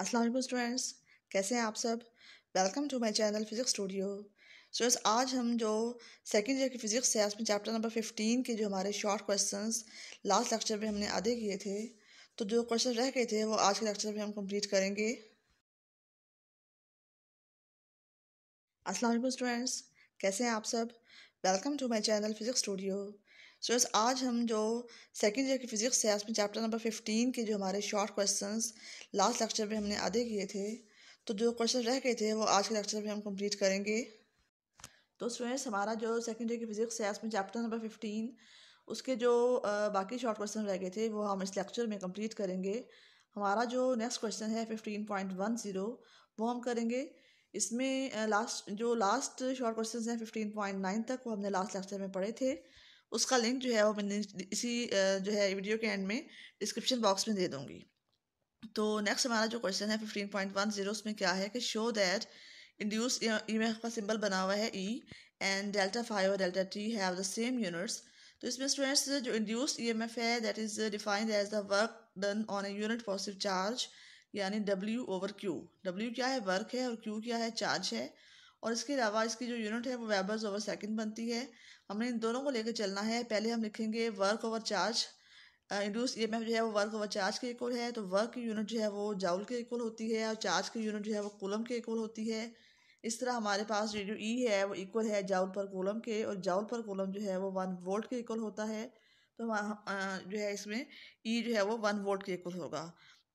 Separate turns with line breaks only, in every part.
अस्सलाम स्टूडेंट्स कैसे हैं आप सब welcome to my channel physics studio students आज हम जो सेकंड ईयर की फ़िज़िक्स है उसमें चैप्टर नंबर फिफ्टीन के जो हमारे शॉर्ट क्वेश्चंस लास्ट लेक्चर में हमने आधे किए थे तो जो क्वेश्चन रह गए थे वो आज के लेक्चर में हम कंप्लीट करेंगे असलम स्टूडेंट्स कैसे हैं आप सब welcome to my channel physics studio so so, आज हम जो सेकेंड ईयर की फ़िज़िक्स है उसमें चैप्टर नंबर फिफ्टीन के जो हमारे शॉर्ट क्वेश्चन लास्ट लेक्चर में हमने आधे किए थे तो जो क्वेश्चन रह गए थे वो आज के लेक्चर में हम कंप्लीट करेंगे तो स्टूडेंट्स हमारा जो सेकेंड ईयर की फ़िज़िक्स है उसमें चैप्टर नंबर फिफ्टीन उसके जो बाकी शॉर्ट क्वेश्चन रह गए थे वो हम इस लेक्चर में कंप्लीट करेंगे हमारा जो नेक्स्ट क्वेश्चन है फिफ्टीन पॉइंट वन ज़ीरो वो हम करेंगे इसमें लास्ट जो लास्ट शॉर्ट क्वेश्चन हैं फिफ्टीन पॉइंट नाइन तक वो हमने लास्ट लेक्चर में पढ़े थे उसका लिंक जो है वो मैंने इसी जो है वीडियो के एंड में डिस्क्रिप्शन बॉक्स में दे दूँगी तो नेक्स्ट हमारा जो क्वेश्चन है फिफ्टीन पॉइंट वन जीरो उसमें क्या है कि show that induce E M F का सिंबल बना हुआ है ई एंड डेल्टा फाइव और delta T have the same units तो इसमें स्टूडेंट्स जो इंड्यूस ई एम एफ है that is defined as the work done on a unit positive charge यानी डब्ल्यू ओवर क्यू डब्ल्यू क्या है work है और क्यू क्या है चार्ज है और इसके अलावा इसकी जो यूनिट है वो वेबर्स ओवर सेकंड बनती है हमने इन दोनों को लेकर चलना है पहले हम लिखेंगे work over charge induce E जो है वो वर्क ओवर चार्ज के इक्वल है तो वर्क की यूनिट जो है वो जाउल के इक्वल होती है और चार्ज की यूनिट जो है वो कोलम के इक्वल होती है इस तरह हमारे पास जो ई e है वो इक्वल है जाउल पर कोलम के और जाउल पर कोलम जो है वो वन वोल्ट के इक्वल होता है तो जो है इसमें ई e जो है वो वन वोल्ट के इक्वल होगा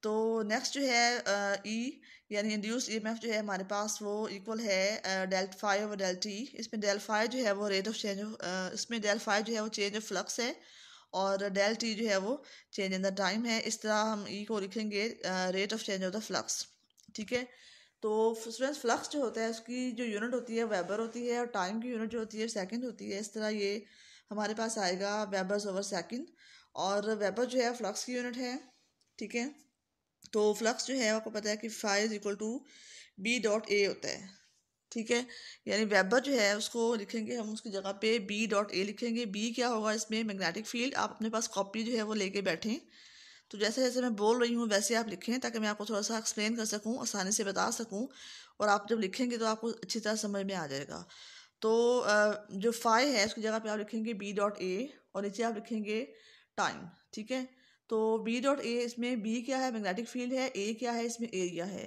तो नेक्स्ट जो है ई e, यानी इंड्यूस ईएमएफ e जो है हमारे पास वो इक्वल है डेल्ट फाइव और डेल्ट टी इसमें डेल फाइव जो है वो रेट ऑफ चेंज ऑफ इसमें डेल फाइव जो है वो चेंज ऑफ फ्लक्स है और डेल टी जो है वो चेंज इन द टाइम है इस तरह हम ई e को लिखेंगे rate of change of the flux ठीक है तो स्टूडेंट्स फ्लक्स जो होता है उसकी जो यूनिट होती है वेबर होती है और टाइम की यूनिट जो होती है सेकेंड होती है इस तरह ये हमारे पास आएगा वेबर्स ओवर सेकंड और वेबर जो है फ्लक्स की यूनिट है ठीक है तो फ्लक्स जो है आपको पता है कि phi equal to B dot A होता है ठीक है यानी वेबर जो है उसको लिखेंगे हम उसकी जगह पे बी डॉट ए लिखेंगे बी क्या होगा इसमें मैग्नेटिक फील्ड आप अपने पास कॉपी जो है वो लेके बैठें तो जैसे जैसे मैं बोल रही हूँ वैसे आप लिखें ताकि मैं आपको थोड़ा सा एक्सप्लेन कर सकूँ आसानी से बता सकूँ और आप जब लिखेंगे तो आपको अच्छी तरह समझ में आ जाएगा तो जो फाइव है उसकी जगह पर आप लिखेंगे बी डॉट ए और नीचे आप लिखेंगे टाइम ठीक है तो बी डॉट ए इसमें बी क्या है मैग्नेटिक फील्ड है ए क्या है इसमें एरिया है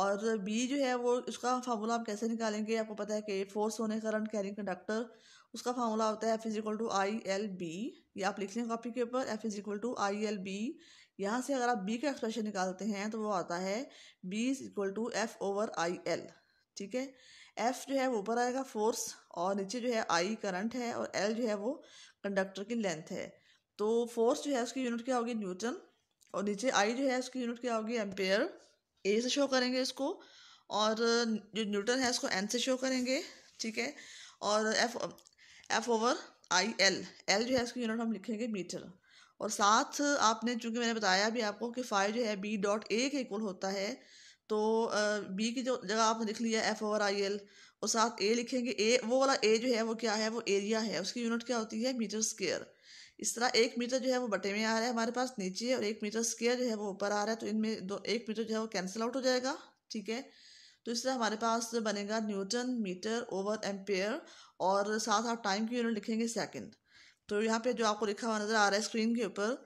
और बी जो है वो उसका फार्मूला आप कैसे निकालेंगे आपको पता है कि फोर्स होने करंट कैरिंग कंडक्टर उसका फार्मूला होता है F is to I L B ये आप लिख लें कॉपी के ऊपर F is equal to I L B यहाँ से अगर आप बी का एक्सप्रेशन निकालते हैं तो वो आता है B is equal to F over I L ठीक है एफ जो है वो ऊपर आएगा फोर्स और नीचे जो है आई करंट है और एल जो है वो कंडक्टर की लेंथ है तो फोर्स जो है उसकी यूनिट क्या होगी न्यूटन और नीचे आई जो है उसकी यूनिट क्या होगी एम्पेयर ए से शो करेंगे इसको और जो न्यूटन है उसको एन से शो करेंगे ठीक है और F F over I L L जो है उसकी यूनिट हम लिखेंगे मीटर और साथ आपने चूंकि मैंने बताया भी आपको कि फाइव जो है बी डॉट ए के इक्वल होता है तो बी की जो जगह आपने लिख लिया एफ ओवर आई एल और साथ ए लिखेंगे ए वो वाला ए जो है वो क्या है वो एरिया है उसकी यूनिट क्या होती है मीटर स्केयर इस तरह एक मीटर जो है वो बटे में आ रहा है हमारे पास नीचे और एक मीटर स्केयर जो है वो ऊपर आ रहा है तो इनमें दो एक मीटर जो है वो कैंसिल आउट हो जाएगा ठीक है तो इस तरह हमारे पास बनेगा न्यूटन मीटर ओवर एम्पेयर और साथ आप टाइम की यूनिट लिखेंगे सेकंड तो यहाँ पे जो आपको लिखा हुआ नज़र आ रहा है स्क्रीन के ऊपर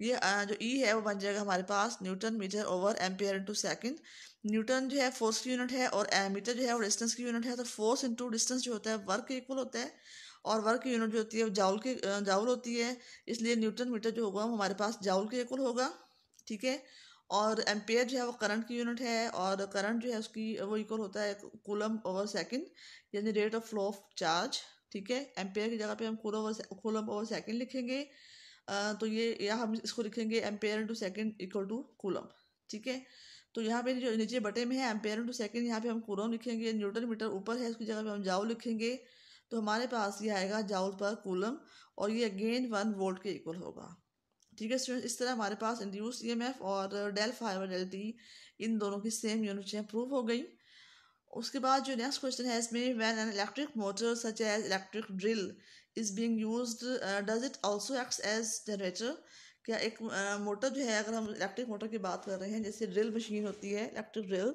ये जो ई e है वो बन जाएगा हमारे पास newton metre over ampere into second newton जो है फोर्स की यूनिट है और मीटर जो है वो डिस्टेंस की यूनिट है तो फोर्स इंटू डिस्टेंस जो होता है वर्क इक्वल होता है और वर्क यूनिट जो होती है जाउल की जाउल होती है इसलिए न्यूटन मीटर जो होगा वो हमारे पास जाउल के इक्वल होगा ठीक है और एम्पेयर जो है वो करंट की यूनिट है और करंट जो है उसकी वो इक्वल होता है कूलम ओवर सेकंड यानी rate of flow of charge ठीक है एम्पेयर की जगह पे हम coulomb over coulomb over second लिखेंगे आ, तो ये या हम इसको लिखेंगे ampere into second equal to coulomb ठीक है तो यहाँ पे जो नीचे बटे में है एम्पेयर इंटू सेकेंड यहाँ पे हम कूलम लिखेंगे न्यूटन मीटर ऊपर है उसकी जगह पे हम जाओ लिखेंगे तो हमारे पास ये आएगा जाउल पर कूलम और ये अगेन वन वोल्ट के इक्वल होगा ठीक है स्टूडेंट इस तरह हमारे पास इंड्यूस ई और डेल फाइवर और डेल टी इन दोनों की सेम यूनिटें प्रूव हो गई उसके बाद जो नेक्स्ट क्वेश्चन है इसमें when an electric motor such as electric drill is being used does it also act as generator क्या एक मोटर uh, जो है अगर हम इलेक्ट्रिक मोटर की बात कर रहे हैं जैसे ड्रिल मशीन होती है इलेक्ट्रिक ड्रिल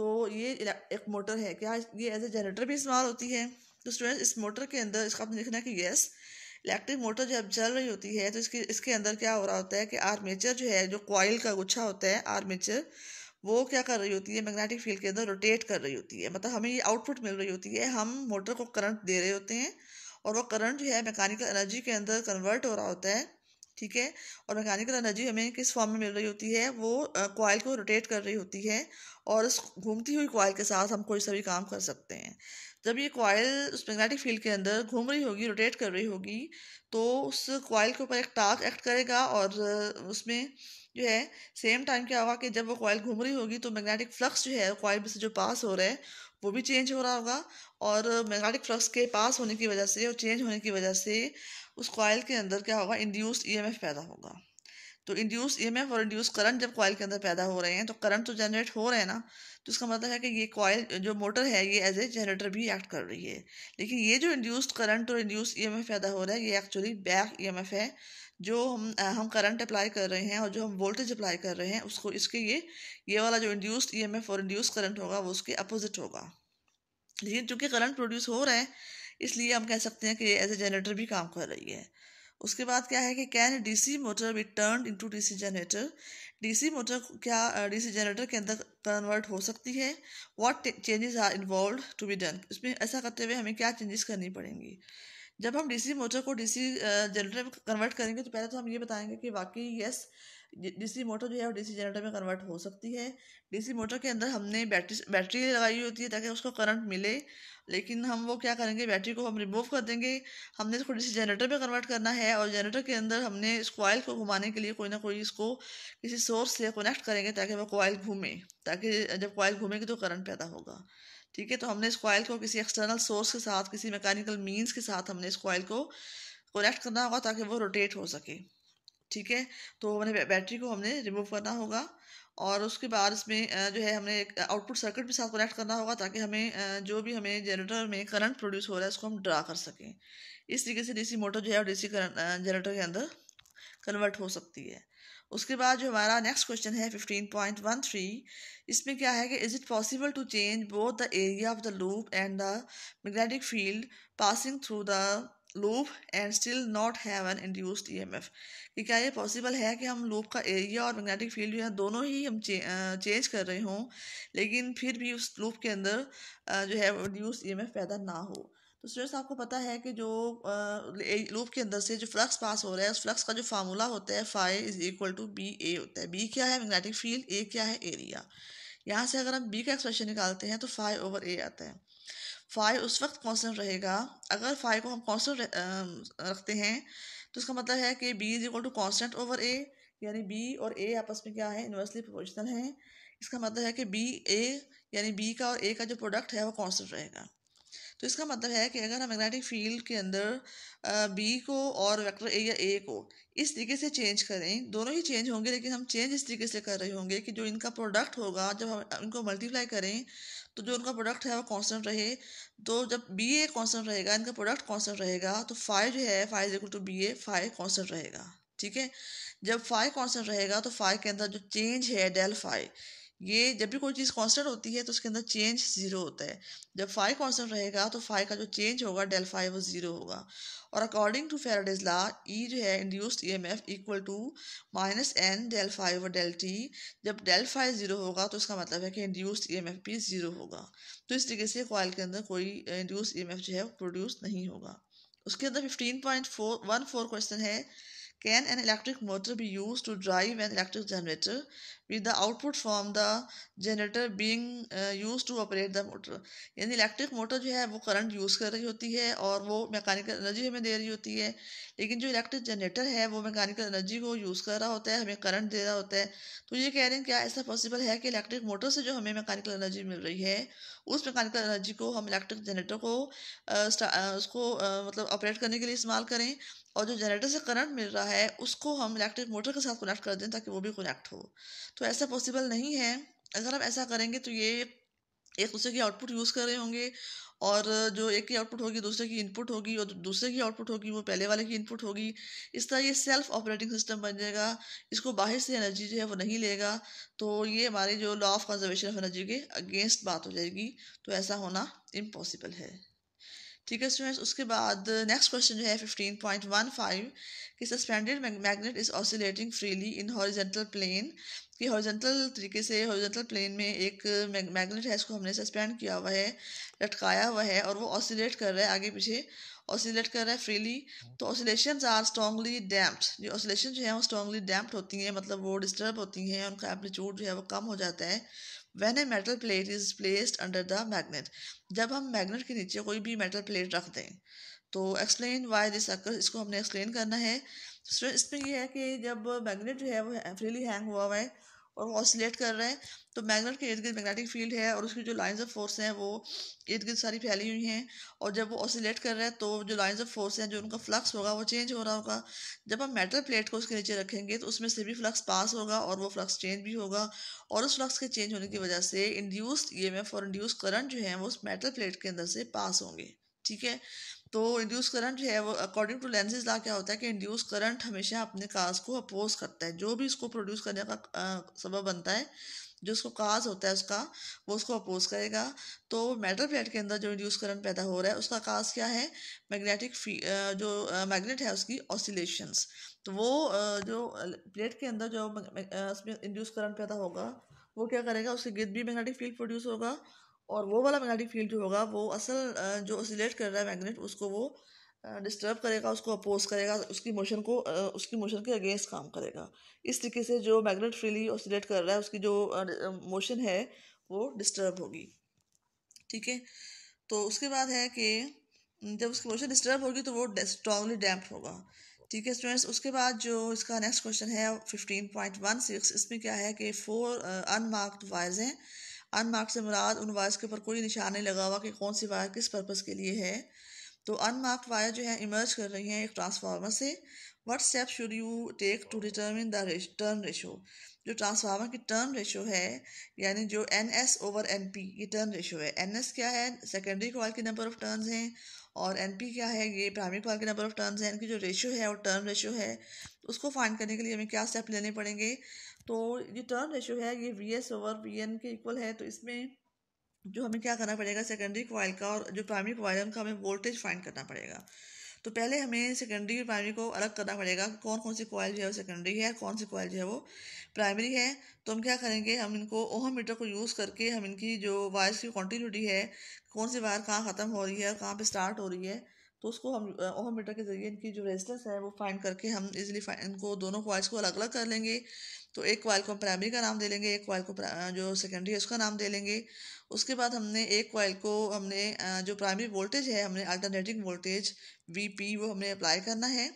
तो ये एक मोटर है क्या ये एज ए जनरेटर भी इस्तेमाल होती है तो स्टूडेंट इस मोटर के अंदर इसका आपने देखना है कि येस इलेक्ट्रिक मोटर जब चल रही होती है तो इसके इसके अंदर क्या हो रहा होता है कि आर्मेचर जो है जो कॉयल का गुच्छा होता है आर्मेचर वो क्या कर रही होती है मैग्नेटिक फील्ड के अंदर रोटेट कर रही होती है मतलब हमें ये आउटपुट मिल रही होती है हम मोटर को करंट दे रहे होते हैं और वो करंट जो है मैकेनिकल एनर्जी के अंदर कन्वर्ट हो रहा होता है ठीक है और मैकेनिकल एनर्जी हमें किस फॉर्म में मिल रही होती है वो कॉयल को रोटेट कर रही होती है और घूमती हुई कॉइल के साथ हम कोई सभी काम कर सकते हैं जब ये कॉयल उस मैग्नेटिक फील्ड के अंदर घूम रही होगी रोटेट कर रही होगी तो उस कॉयल के ऊपर एक टार्क एक्ट करेगा और उसमें जो है सेम टाइम क्या होगा कि जब वो कॉयल घूम रही होगी तो मैग्नेटिक फ्लक्स जो है कॉयल में से जो पास हो रहा है वो भी चेंज हो रहा होगा और मैग्नेटिक फ्लक्स के पास होने की वजह से और चेंज होने की वजह से उस कॉयल के अंदर क्या होगा इंड्यूस्ड ईएमएफ पैदा होगा तो इंड्यूस ई एम एफ और इंड्यूस करंट जब कॉयल के अंदर पैदा हो रहे हैं तो करंट तो जनरेट हो रहे हैं ना तो इसका मतलब है कि ये कॉयल जो मोटर है ये एज ए जनरेटर भी एक्ट कर रही है लेकिन ये जो इंड्यूस्ड करंट और इंड्यूस ई एम एफ पैदा हो रहा है ये actually back E M F है जो हम हम करंट अप्लाई कर रहे हैं और जो हम वोल्टेज अप्लाई कर रहे हैं उसको इसके ये ये वाला जो इंड्यूस्ड ई एम एफ और इंड्यूस करंट होगा वो उसके अपोजिट होगा लेकिन चूँकि करंट प्रोड्यूस हो रहा है इसलिए हम कह सकते हैं कि ये एज ए जनरेटर भी काम कर रही है उसके बाद क्या है कि can DC motor be turn into DC generator DC motor क्या डीसी जनरेटर के अंदर कन्वर्ट हो सकती है what changes are involve to be done इसमें ऐसा करते हुए हमें क्या चेंजेस करनी पड़ेंगी जब हम डीसी मोटर को डीसी जनरेटर में कन्वर्ट करेंगे तो पहले तो हम ये बताएंगे कि वाकई यस yes, डीसी मोटर जो है वो डीसी जनरेटर में कन्वर्ट हो सकती है डीसी मोटर के अंदर हमने बैटरी बैटरी लगाई होती है ताकि उसको करंट मिले लेकिन हम वो क्या करेंगे बैटरी को हम रिमूव कर देंगे हमने इसको डीसी जनरेटर में कन्वर्ट करना है और जनरेटर के अंदर हमने इस कॉयल को घुमाने के लिए कोई ना कोई इसको किसी सोर्स से कनेक्ट करेंगे ताकि वह कॉयल घूमे ताकि जब कोयल घूमेगी तो करंट पैदा होगा ठीक है तो हमने इस कॉयल को किसी एक्सटर्नल सोर्स के साथ किसी मैकेनिकल मीन्स के साथ हमने इस कॉयल को कनेक्ट करना होगा ताकि वो रोटेट हो सके ठीक है तो मैंने बैटरी को हमने रिमूव करना होगा और उसके बाद इसमें जो है हमने एक आउटपुट सर्किट के साथ कनेक्ट करना होगा ताकि हमें जो भी हमें जनरेटर में करंट प्रोड्यूस हो रहा है उसको हम ड्रा कर सकें इस तरीके से डीसी मोटर जो है डीसी सी जनरेटर के अंदर कन्वर्ट हो सकती है उसके बाद जो हमारा नेक्स्ट क्वेश्चन है फिफ्टीन पॉइंट वन थ्री इसमें क्या है कि is it possible to change both the area of the loop and the magnetic field passing through the loop and still not have an induced EMF कि क्या ये possible है कि हम लूप का एरिया और मैग्नेटिक फील्ड जो है दोनों ही हम चेंज कर रहे हों लेकिन फिर भी उस लूप के अंदर जो है इंड्यूस्ड ईएमएफ e पैदा ना हो तो स्टूडेंट्स आपको पता है कि जो लूप के अंदर से जो फ्लक्स पास हो रहा है उस फ्लक्स का जो फार्मूला होता है phi is equal to B A होता है बी क्या है मैग्नेटिक फील्ड ए क्या है एरिया यहाँ से अगर हम बी का एक्सप्रेशन निकालते हैं तो फाइव ओवर ए आता है फ़ाई उस वक्त कॉन्सटेंट रहेगा अगर फ़ाई को हम कॉन्सटेंट रखते हैं तो इसका मतलब है कि B is equal to constant over A यानी बी और ए आपस में क्या है इन्वर्सली प्रोपोर्शनल है इसका मतलब है कि बी ए यानी बी का और ए का जो प्रोडक्ट है वो कॉन्सटेंट रहेगा तो इसका मतलब है कि अगर हम मैग्नेटिक फील्ड के अंदर बी को और वेक्टर ए या ए को इस तरीके से चेंज करें दोनों ही चेंज होंगे लेकिन हम चेंज इस तरीके से कर रहे होंगे कि जो इनका प्रोडक्ट होगा जब हम इनको मल्टीप्लाई करें तो जो उनका प्रोडक्ट है वो कॉन्सटेंट रहे तो जब बी ए कॉन्सटेंट रहेगा इनका प्रोडक्ट कॉन्सटेंट रहेगा तो फाइव जो है phi equal to B A phi constant रहेगा ठीक है जब फाइव कॉन्सटेंट रहेगा तो फाइव के अंदर जो चेंज है डेल फाइव ये जब भी कोई चीज़ कांस्टेंट होती है तो उसके अंदर चेंज ज़ीरो होता है जब फाइव कांस्टेंट रहेगा तो फाइव का जो चेंज होगा डेल फाइव वो ज़ीरो होगा और according to Faraday's law E जो है induced E M F equal to minus N del phi और डेल टी जब डेल फाइव ज़ीरो होगा तो उसका मतलब है कि इंड्यूस्ड ई एम एफ भी ज़ीरो होगा तो इस तरीके से कॉयल के अंदर कोई इंड्यूस ई एम एफ जो है प्रोड्यूस नहीं होगा उसके अंदर fifteen point four one four question है Can an electric motor be used to drive an electric generator with the output from the generator being uh, used to operate the motor? यानी electric motor जो है वो current use कर रही होती है और वो मैकेनिकल एनर्जी हमें दे रही होती है लेकिन जो इलेक्ट्रिक जनरेटर है वो मैकेनिकल एनर्जी को यूज़ कर रहा होता है हमें करंट दे रहा होता है तो ये कह रहे हैं क्या ऐसा पॉसिबल है कि इलेक्ट्रिक मोटर से जो हमें मैकेनिकल एनर्जी मिल रही है उस मैकेनिकल एनर्जी को हम इलेक्ट्रिक जनरेटर को आ, uh, uh, उसको आ, uh, मतलब ऑपरेट करने के लिए इस्तेमाल करें और जो जनरेटर से करंट मिल रहा है उसको हम इलेक्ट्रिक मोटर के साथ कनेक्ट कर दें ताकि वो भी कनेक्ट हो तो ऐसा पॉसिबल नहीं है अगर हम ऐसा करेंगे तो ये एक दूसरे की आउटपुट यूज़ कर रहे होंगे और जो एक की आउटपुट होगी दूसरे की इनपुट होगी और दूसरे की आउटपुट होगी वो पहले वाले की इनपुट होगी इस तरह ये सेल्फ ऑपरेटिंग सिस्टम बन जाएगा इसको बाहर से एनर्जी जो है वो नहीं लेगा तो ये हमारे जो law of conservation of energy के अगेंस्ट बात हो जाएगी तो ऐसा होना इम्पॉसिबल है ठीक है स्टूडेंट्स उसके बाद नेक्स्ट uh, क्वेश्चन जो है फिफ्टीन पॉइंट वन फाइव कि suspended magnet is oscillating freely in horizontal plane कि हॉरिजेंटल तरीके से हॉरिजेंटल प्लेन में एक मैग्नेट uh, है इसको हमने सस्पेंड किया हुआ है लटकाया हुआ है और वो ऑसिलेट कर रहा है आगे पीछे ऑसिलेट कर रहा है फ्रीली तो ऑसिलेशन आर स्ट्रॉन्गली डैम्प्ड जो ऑसिलेशन जो है वो स्ट्रॉन्गली डैम्प्ड होती हैं मतलब वो डिस्टर्ब होती हैं उनका एम्पलीट्यूड जो है वो कम हो जाता है when a metal plate is placed under the magnet जब हम मैगनेट के नीचे कोई भी मेटल प्लेट रख दें तो एक्सप्लेन वाई दिस अकर इसको हमने एक्सप्लेन करना है इसमें यह है कि जब मैगनेट जो है वो फ्रीली हैंग हुआ हुआ है और वो ऑसिलेट कर रहे हैं तो मैग्नेट के इर्द गिर्द मैग्नेटिक फील्ड है और उसकी जो लाइन्स ऑफ फोर्स हैं वो इर्द गिर्द सारी फैली हुई हैं और जब वो ऑसिलेट कर रहे हैं तो जो लाइन्स ऑफ फोर्स हैं जो उनका फ्लक्स होगा वो चेंज हो रहा होगा जब हम मेटल प्लेट को उसके नीचे रखेंगे तो उसमें से भी फ्लक्स पास होगा और वो फ्लक्स चेंज भी होगा और उस फ्लक्स के चेंज होने की वजह से इंड्यूस्ड ई एम एफ और इंड्यूस करंट जो है वो उस मेटल प्लेट के अंदर से पास होंगे ठीक है तो इंड्यूस करंट है वो अकॉर्डिंग टू लेंसेज ला क्या होता है कि इंड्यूस करंट हमेशा अपने काज को अपोज करता है जो भी इसको प्रोड्यूस करने का सबब बनता है जो उसको काज होता है उसका वो उसको अपोज करेगा तो मेटल प्लेट के अंदर जो इंड्यूस करंट पैदा हो रहा है उसका काज क्या है मैग्नेटिक जो मैग्नेट है उसकी ऑसिलेशंस तो वो जो प्लेट के अंदर जो उसमें इंड्यूस करंट पैदा होगा वो क्या करेगा उसके गिर्द भी मैग्नेटिक फील्ड प्रोड्यूस होगा और वो वाला मैग्नेटिक फील्ड जो होगा वो असल जो ऑसिलेट कर रहा है मैग्नेट उसको वो डिस्टर्ब करेगा उसको अपोज करेगा उसकी मोशन को उसकी मोशन के अगेंस्ट काम करेगा इस तरीके से जो मैग्नेट फ्रीली ऑसिलेट कर रहा है उसकी जो मोशन है वो डिस्टर्ब होगी ठीक है तो उसके बाद है कि जब उसकी मोशन डिस्टर्ब होगी तो वो स्ट्रांगली डैम्प होगा ठीक है स्टूडेंट्स उसके बाद जो इसका नेक्स्ट क्वेश्चन है फिफ्टीन पॉइंट वन सिक्स इसमें क्या है कि फोर अनमार्क्ड वायर्स हैं अनमार्क से मुराद उन वायर्स के ऊपर कोई निशान नहीं लगा हुआ कि कौन सी वायर किस पर्पज़ के लिए है तो अनमार्क वायर जो है इमर्ज कर रही हैं एक ट्रांसफार्मर से what step should you take to determine the turn ratio जो ट्रांसफार्मर की टर्न रेशो है यानी जो N S over N P ये टर्न रेशो है एन एस क्या है सेकेंडरी कॉल की नंबर ऑफ टर्न्स हैं और एन क्या है ये प्राइमरी कॉल के नंबर ऑफ़ टर्म्स हैं इनकी जो रेशियो है और टर्म रेशियो है उसको फाइंड करने के लिए हमें क्या स्टेप लेने पड़ेंगे तो ये टर्म रेशियो है ये V S over V N के इक्वल है तो इसमें जो हमें क्या करना पड़ेगा सेकेंडरी कॉयल का और जो प्राइमरी कॉयल है उनका हमें वोल्टेज फाइंड करना पड़ेगा तो पहले हमें सेकेंडरी प्राइमरी को अलग करना पड़ेगा कौन कौन सी कॉयल जो है वो सेकेंडरी है कौन सी कॉयल जो है वो प्राइमरी है तो हम क्या करेंगे हम इनको ओहम मीटर को यूज़ करके हम इनकी जो वायर्स की कॉन्टीन्यूटी है कौन सी वायर कहाँ ख़त्म हो रही है और कहाँ पर स्टार्ट हो रही है तो उसको हम ओहम मीटर के ज़रिए इनकी जो रेजिस्टेंस है वो फाइंड करके हम फाइन इनको दोनों कॉयल्स को अलग अलग कर लेंगे तो एक कॉयल को हम प्राइमरी का नाम दे लेंगे एक कॉयल को जो सेकेंडरी है उसका नाम दे लेंगे उसके बाद हमने एक कॉयल को हमने जो प्राइमरी वोल्टेज है हमने अल्टरनेटिंग वोल्टेज वी वो हमने अप्लाई करना है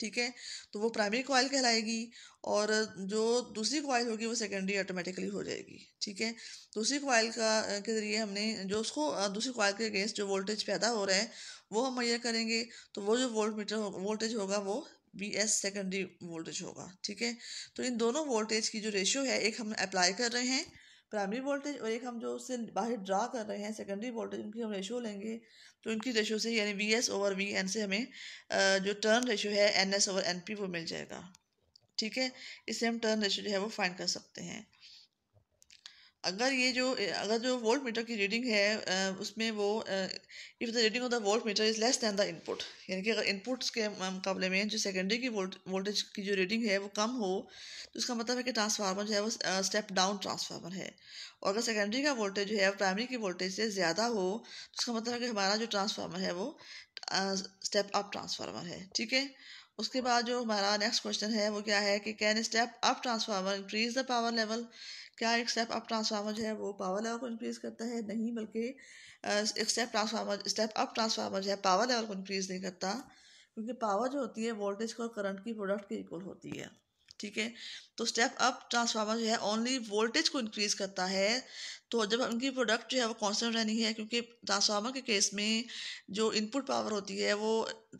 ठीक है तो वो प्राइमरी कॉयल कहलाएगी और जो दूसरी कॉयल होगी वो सेकेंडरी ऑटोमेटिकली हो जाएगी ठीक है दूसरी कॉयल का के जरिए हमने जो उसको दूसरी कॉयल के अगेंस्ट जो वोल्टेज पैदा हो रहा है वो हम मैयर करेंगे तो वो जो वोल्ट मीटर हो, वोल्टेज होगा वो वी एस सेकेंडरी वोल्टेज होगा ठीक है तो इन दोनों वोल्टेज की जो रेशियो है एक हम अप्लाई कर रहे हैं प्राइमरी वोल्टेज और एक हम जो उससे बाहर ड्रा कर रहे हैं सेकेंडरी वोल्टेज उनकी हम रेशियो लेंगे तो इनकी रेशियो से यानी V S over V N से हमें जो टर्न रेशियो है N S over N P वो मिल जाएगा ठीक है इससे हम टर्न रेशियो जो है वो फाइंड कर सकते हैं अगर ये जो अगर जो वोल्ट मीटर की रीडिंग है उसमें वो if the reading of the voltmeter is less than the input यानी कि अगर इनपुट्स के मुकाबले में जो सेकेंडरी की वोल्ट वोल्टेज की जो रीडिंग है वो कम हो तो उसका मतलब है कि ट्रांसफार्मर जो है वो स्टेप डाउन ट्रांसफार्मर है और अगर सेकेंडरी का वोल्टेज जो है प्राइमरी की वोल्टेज से ज़्यादा हो तो उसका मतलब है कि हमारा जो ट्रांसफार्मर है वो स्टेप अप ट्रांसफार्मर है ठीक है उसके बाद जो हमारा नेक्स्ट क्वेश्चन है वो क्या है कि can step up transformer increase the power level क्या एक स्टेप अप ट्रांसफार्मर जो है वो पावर लेवल को इंक्रीज करता है नहीं बल्कि एक step transformer step up transformer जो है पावर लेवल को इंक्रीज नहीं करता क्योंकि पावर जो होती है वोल्टेज और करंट की प्रोडक्ट के इक्वल होती है ठीक है तो स्टेप अप ट्रांसफार्मर जो है ओनली वोल्टेज को इंक्रीज करता है तो जब उनकी प्रोडक्ट जो है वो कॉन्सेंट रहनी है क्योंकि ट्रांसफार्मर के केस में जो इनपुट पावर होती है वो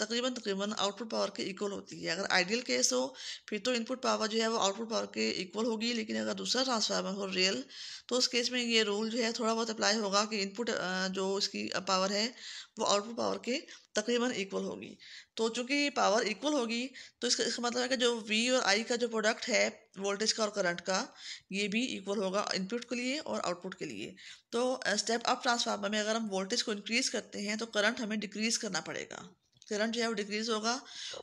तकरीबन तकरीबन आउटपुट पावर के इक्वल होती है अगर आइडियल केस हो फिर तो इनपुट पावर जो है वो आउटपुट पावर के इक्वल होगी लेकिन अगर दूसरा ट्रांसफार्मर हो रियल तो उस केस में ये रूल जो है थोड़ा बहुत अप्लाई होगा कि इनपुट जो इसकी पावर है वो आउटपुट पावर के तकरीबन इक्वल होगी तो चूंकि पावर इक्वल होगी तो इसका इसका मतलब है कि जो वी और आई का जो प्रोडक्ट है वोल्टेज का और करंट का ये भी इक्वल होगा इनपुट के लिए और आउटपुट के लिए तो स्टेप अप ट्रांसफार्मर में अगर हम वोल्टेज को इंक्रीज़ करते हैं तो करंट हमें डिक्रीज़ करना पड़ेगा करंट जो है वो डिक्रीज़ होगा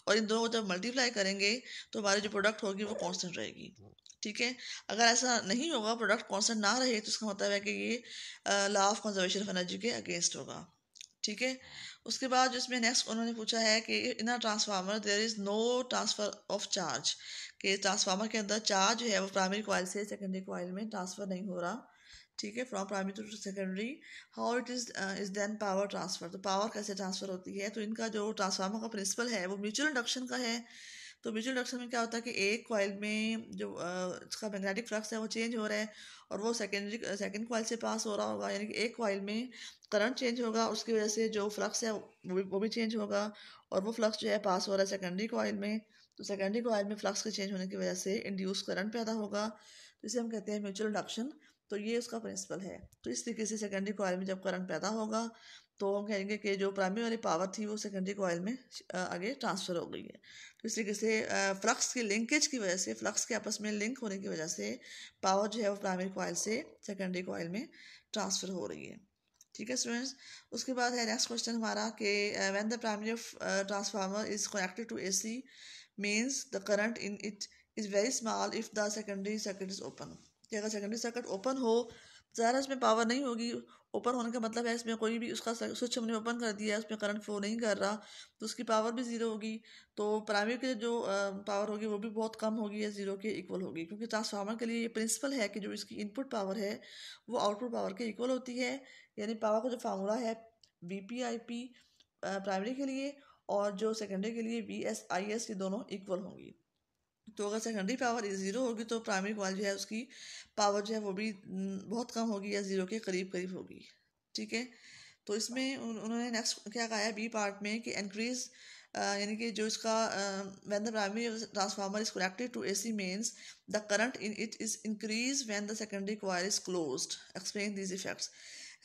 और इन दोनों को जब मल्टीप्लाई करेंगे तो हमारी जो प्रोडक्ट होगी वो कॉन्सटेंट रहेगी ठीक है अगर ऐसा नहीं होगा प्रोडक्ट कांस्टेंट ना रहे तो इसका मतलब है कि ये law of conservation of energy के अगेंस्ट होगा ठीक है उसके बाद जिसमें नेक्स्ट उन्होंने पूछा है कि in transformer there is no transfer of charge कि ट्रांसफार्मर के अंदर चार्ज है वो प्राइमरी कॉयल से सेकेंडरी कॉयल में ट्रांसफ़र नहीं हो रहा ठीक है from primary to secondary how it is is then power transfer तो पावर कैसे ट्रांसफ़र होती है तो इनका जो ट्रांसफार्मर का प्रिंसिपल है वो म्यूचुअल इंडक्शन का है तो म्यूचुअल इंडक्शन में क्या होता है कि एक कॉयल में जो uh, इसका मैग्नेटिक फ्लक्स है वो चेंज हो रहा है और वो सेकेंडरी सेकेंड कॉयल से पास हो रहा होगा यानी कि एक कॉयल में करंट चेंज होगा उसकी वजह से जो फ्लक्स है वो भी वो भी चेंज होगा और वो फ्लक्स जो है पास हो रहा है सेकेंडरी कॉयल में तो सेकेंडरी कोयल में फ्लक्स के चेंज होने की वजह से इंड्यूस करंट पैदा होगा तो इसे हम कहते हैं म्यूचुअल इंडक्शन तो ये उसका प्रिंसिपल है तो इस तरीके से सेकेंडरी कोयल में जब करंट पैदा होगा तो हम कहेंगे कि जो प्राइमरी वाली पावर थी वो सेकेंडरी कोयल में आगे ट्रांसफ़र हो गई है तो इस तरीके से फ्लक्स की लिंकेज की वजह से फ्लक्स के आपस में लिंक होने की वजह से पावर जो है वो प्राइमरी कोयल से सेकेंडरी कोयल में ट्रांसफ़र हो रही है ठीक है स्टूडेंट्स उसके बाद है नेक्स्ट क्वेश्चन हमारा कि when the primary of transformer is connected to AC means the current in it is very small if the secondary circuit is open कि अगर सेकेंडरी सर्किट ओपन हो ज़्यादा इसमें पावर नहीं होगी ओपन होने का मतलब है इसमें कोई भी उसका स्विच हमने ओपन कर दिया है उसमें करंट फ्लो नहीं कर रहा तो उसकी पावर भी ज़ीरो होगी तो प्राइमरी के जो पावर होगी वो भी बहुत कम होगी या ज़ीरो के इक्वल होगी क्योंकि ट्रांसफार्मर के लिए ये प्रिंसिपल है कि जो इसकी इनपुट पावर है वो आउटपुट पावर के इक्वल होती है यानी पावर का जो फार्मूला है V P I P primary के लिए और जो सेकेंडरी के लिए बी एस आई एस ये दोनों इक्वल होंगी तो अगर सेकेंडरी पावर ज़ीरो होगी तो प्राइमरी वाल जो है उसकी पावर जो है वो भी बहुत कम होगी या ज़ीरो के करीब करीब होगी ठीक है तो इसमें उन्होंने नेक्स्ट क्या कहा है बी पार्ट में कि इंक्रीज यानी कि जो इसका when the primary transformer is connected to A C means the current in it is increase when the secondary coil is close explain these effects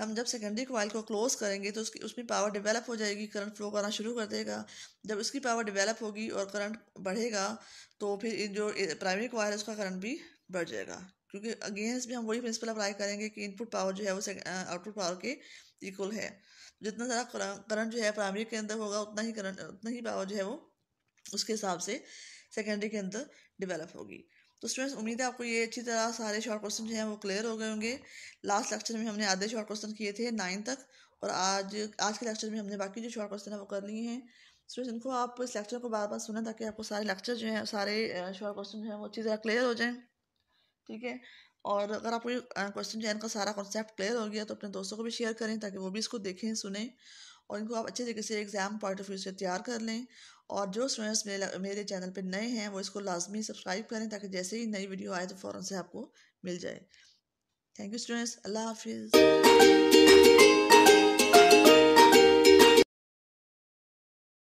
हम जब सेकेंडरी कोयल को क्लोज करेंगे तो उसकी उसमें पावर डेवलप हो जाएगी करंट फ्लो करना शुरू कर देगा जब उसकी पावर डेवलप होगी और करंट बढ़ेगा तो फिर जो प्राइमरी कोयल है उसका करंट भी बढ़ जाएगा क्योंकि अगेंस्ट भी हम वही प्रिंसिपल अप्लाई करेंगे कि इनपुट पावर जो है वो आउटपुट पावर के इक्वल है जितना ज़्यादा करंट जो है प्राइमरी के अंदर होगा उतना ही करंट उतना ही पावर जो है वो उसके हिसाब से सेकेंडरी के अंदर डिवेलप होगी तो स्टूडेंट्स उम्मीद है आपको ये अच्छी तरह सारे शॉर्ट क्वेश्चन जो हैं वो क्लियर हो गए होंगे लास्ट लेक्चर में हमने आधे शॉर्ट क्वेश्चन किए थे नाइन तक और आज आज के लेक्चर में हमने बाकी जो शॉर्ट क्वेश्चन है वो कर लिए हैं स्टूडेंट्स इनको आप इस लेक्चर को बार बार सुना ताकि आपको सारे लेक्चर जो हैं सारे शॉर्ट क्वेश्चन जो हैं वो अच्छी तरह क्लियर हो जाएँ ठीक है और अगर आपको क्वेश्चन जो है इनका सारा कॉन्सेप्ट क्लियर हो गया तो अपने दोस्तों को भी शेयर करें ताकि वो भी इसको देखें सुने और इनको आप अच्छे तरीके से एग्ज़ाम पॉइंट ऑफ व्यू से तैयार कर लें और जो स्टूडेंट्स मेरे मेरे चैनल पर नए हैं वो इसको लाजमी सब्सक्राइब करें ताकि जैसे ही नई वीडियो आए तो फ़ौरन से आपको मिल जाए थैंक यू स्टूडेंट्स अल्लाह हाफिज़